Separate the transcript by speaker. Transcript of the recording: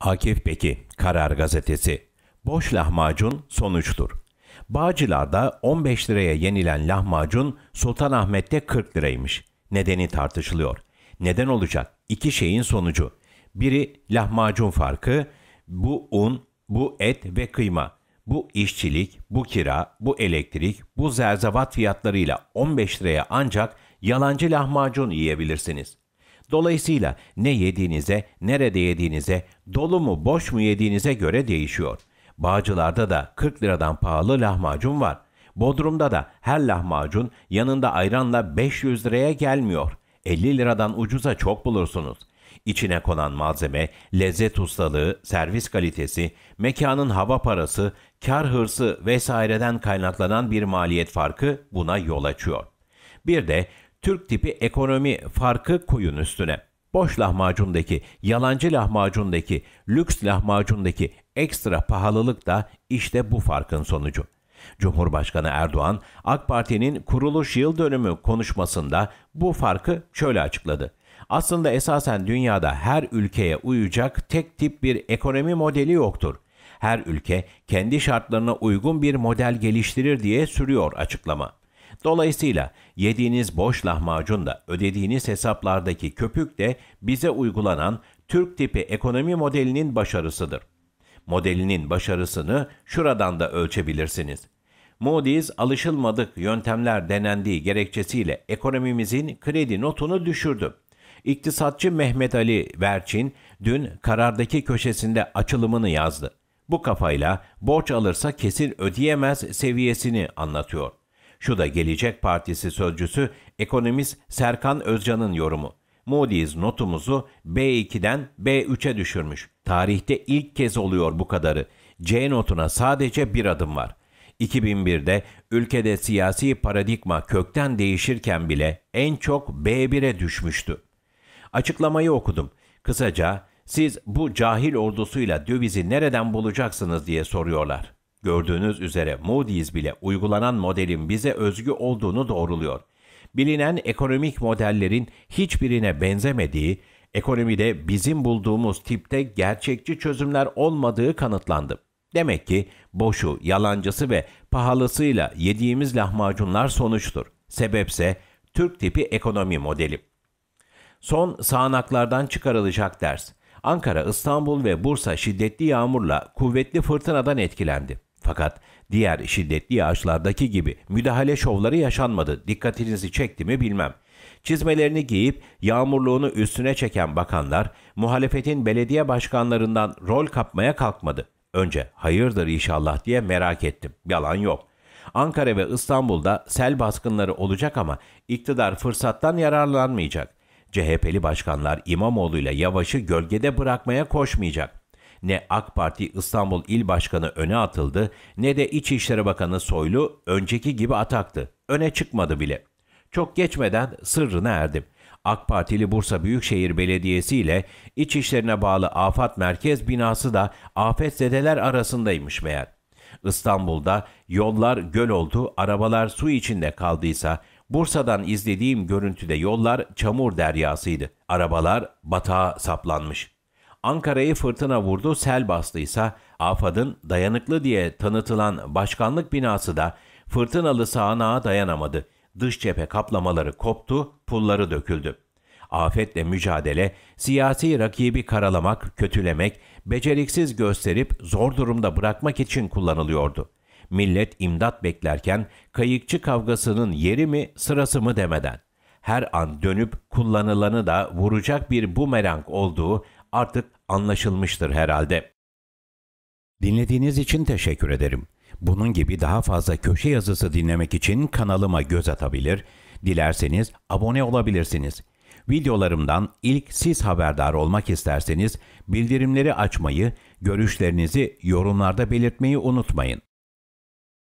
Speaker 1: Akif Beki, Karar Gazetesi. Boş lahmacun sonuçtur. Bağcılar'da 15 liraya yenilen lahmacun Sultanahmet'te 40 liraymış. Nedeni tartışılıyor. Neden olacak? İki şeyin sonucu. Biri lahmacun farkı, bu un, bu et ve kıyma. Bu işçilik, bu kira, bu elektrik, bu zerzevat fiyatlarıyla 15 liraya ancak yalancı lahmacun yiyebilirsiniz. Dolayısıyla ne yediğinize, nerede yediğinize, dolu mu boş mu yediğinize göre değişiyor. Bağcılarda da 40 liradan pahalı lahmacun var. Bodrum'da da her lahmacun yanında ayranla 500 liraya gelmiyor. 50 liradan ucuza çok bulursunuz. İçine konan malzeme, lezzet ustalığı, servis kalitesi, mekanın hava parası, kar hırsı vesaireden kaynaklanan bir maliyet farkı buna yol açıyor. Bir de Türk tipi ekonomi farkı koyun üstüne. Boş lahmacundaki, yalancı lahmacundaki, lüks lahmacundaki ekstra pahalılık da işte bu farkın sonucu. Cumhurbaşkanı Erdoğan, AK Parti'nin kuruluş yıl dönümü konuşmasında bu farkı şöyle açıkladı. Aslında esasen dünyada her ülkeye uyacak tek tip bir ekonomi modeli yoktur. Her ülke kendi şartlarına uygun bir model geliştirir diye sürüyor açıklama. Dolayısıyla yediğiniz boş lahmacun da ödediğiniz hesaplardaki köpük de bize uygulanan Türk tipi ekonomi modelinin başarısıdır. Modelinin başarısını şuradan da ölçebilirsiniz. Moody's alışılmadık yöntemler denendiği gerekçesiyle ekonomimizin kredi notunu düşürdü. İktisatçı Mehmet Ali Verçin dün karardaki köşesinde açılımını yazdı. Bu kafayla borç alırsa kesin ödeyemez seviyesini anlatıyor. Şu da Gelecek Partisi sözcüsü ekonomist Serkan Özcan'ın yorumu. Moody's notumuzu B2'den B3'e düşürmüş. Tarihte ilk kez oluyor bu kadarı. C notuna sadece bir adım var. 2001'de ülkede siyasi paradigma kökten değişirken bile en çok B1'e düşmüştü. Açıklamayı okudum. Kısaca siz bu cahil ordusuyla dövizi nereden bulacaksınız diye soruyorlar. Gördüğünüz üzere Moody's bile uygulanan modelin bize özgü olduğunu doğruluyor. Bilinen ekonomik modellerin hiçbirine benzemediği, ekonomide bizim bulduğumuz tipte gerçekçi çözümler olmadığı kanıtlandı. Demek ki boşu, yalancısı ve pahalısıyla yediğimiz lahmacunlar sonuçtur. Sebepse Türk tipi ekonomi modeli. Son sağanaklardan çıkarılacak ders. Ankara, İstanbul ve Bursa şiddetli yağmurla kuvvetli fırtınadan etkilendi. Fakat diğer şiddetli yağışlardaki gibi müdahale şovları yaşanmadı. Dikkatinizi çekti mi bilmem. Çizmelerini giyip yağmurluğunu üstüne çeken bakanlar muhalefetin belediye başkanlarından rol kapmaya kalkmadı. Önce hayırdır inşallah diye merak ettim. Yalan yok. Ankara ve İstanbul'da sel baskınları olacak ama iktidar fırsattan yararlanmayacak. CHP'li başkanlar İmamoğlu ile Yavaş'ı gölgede bırakmaya koşmayacak. Ne AK Parti İstanbul İl Başkanı öne atıldı ne de İçişleri Bakanı Soylu önceki gibi ataktı. Öne çıkmadı bile. Çok geçmeden sırrına erdim. AK Partili Bursa Büyükşehir Belediyesi ile İçişlerine bağlı Afat Merkez binası da afetzedeler arasındaymış meğer. İstanbul'da yollar göl oldu, arabalar su içinde kaldıysa Bursa'dan izlediğim görüntüde yollar çamur deryasıydı. Arabalar batağa saplanmış. Ankara'yı fırtına vurdu, sel bastıysa AFAD'ın dayanıklı diye tanıtılan başkanlık binası da fırtınalı sağanağa dayanamadı. Dış cephe kaplamaları koptu, pulları döküldü. Afetle mücadele, siyasi rakibi karalamak, kötülemek, beceriksiz gösterip zor durumda bırakmak için kullanılıyordu. Millet imdat beklerken kayıkçı kavgasının yeri mi sırası mı demeden her an dönüp kullanılanı da vuracak bir bumerang olduğu artık anlaşılmıştır herhalde. Dinlediğiniz için teşekkür ederim. Bunun gibi daha fazla köşe yazısı dinlemek için kanalıma göz atabilir, dilerseniz abone olabilirsiniz. Videolarımdan ilk siz haberdar olmak isterseniz bildirimleri açmayı, görüşlerinizi yorumlarda belirtmeyi unutmayın.